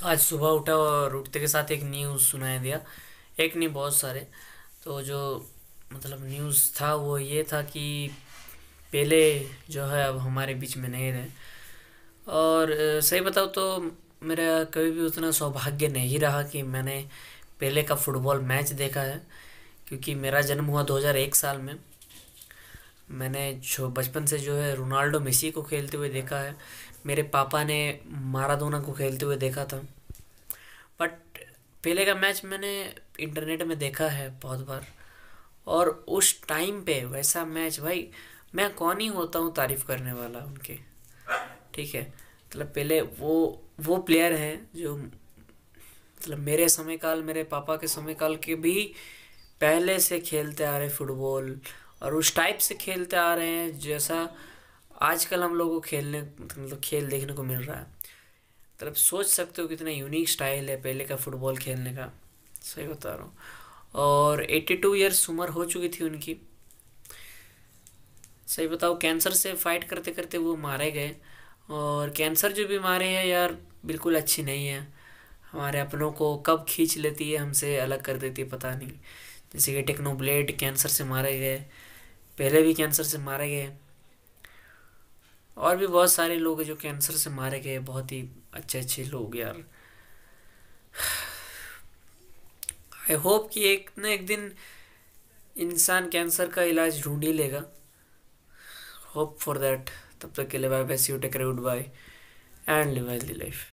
तो आज सुबह उठा और उठते के साथ एक न्यूज़ सुनाया दिया एक नहीं बहुत सारे तो जो मतलब न्यूज़ था वो ये था कि पहले जो है अब हमारे बीच में नहीं रहे और सही बताओ तो मेरा कभी भी उतना सौभाग्य नहीं रहा कि मैंने पहले का फुटबॉल मैच देखा है क्योंकि मेरा जन्म हुआ 2001 साल में मैंने जो बचपन से जो है रोनाल्डो मेसी को खेलते हुए देखा है मेरे पापा ने माराडोना को खेलते हुए देखा था बट पहले का मैच मैंने इंटरनेट में देखा है बहुत बार और उस टाइम पे वैसा मैच भाई मैं कौन ही होता हूँ तारीफ़ करने वाला उनके ठीक है मतलब पहले वो वो प्लेयर हैं जो मतलब मेरे समय काल मेरे पापा के समय काल के भी पहले से खेलते आ रहे फुटबॉल और उस टाइप से खेलते आ रहे हैं जैसा आजकल हम लोगों को खेलने मतलब खेल देखने को मिल रहा है मतलब सोच सकते हो कितना यूनिक स्टाइल है पहले का फुटबॉल खेलने का सही बता रहा हूँ और 82 टू ईयर्स उम्र हो चुकी थी उनकी सही बताओ कैंसर से फाइट करते करते वो मारे गए और कैंसर जो बीमारी है यार बिल्कुल अच्छी नहीं है हमारे अपनों को कब खींच लेती है हमसे अलग कर देती है पता नहीं जैसे कि टेक्नोब्लेड कैंसर से मारे गए पहले भी कैंसर से मारे गए और भी बहुत सारे लोग हैं जो कैंसर से मारे गए बहुत ही अच्छे अच्छे लोग यार आई होप कि एक ना एक दिन इंसान कैंसर का इलाज ढूंढ ही लेगा होप फॉर दैट तब तक के लिए bye bye see you take goodbye and live healthy life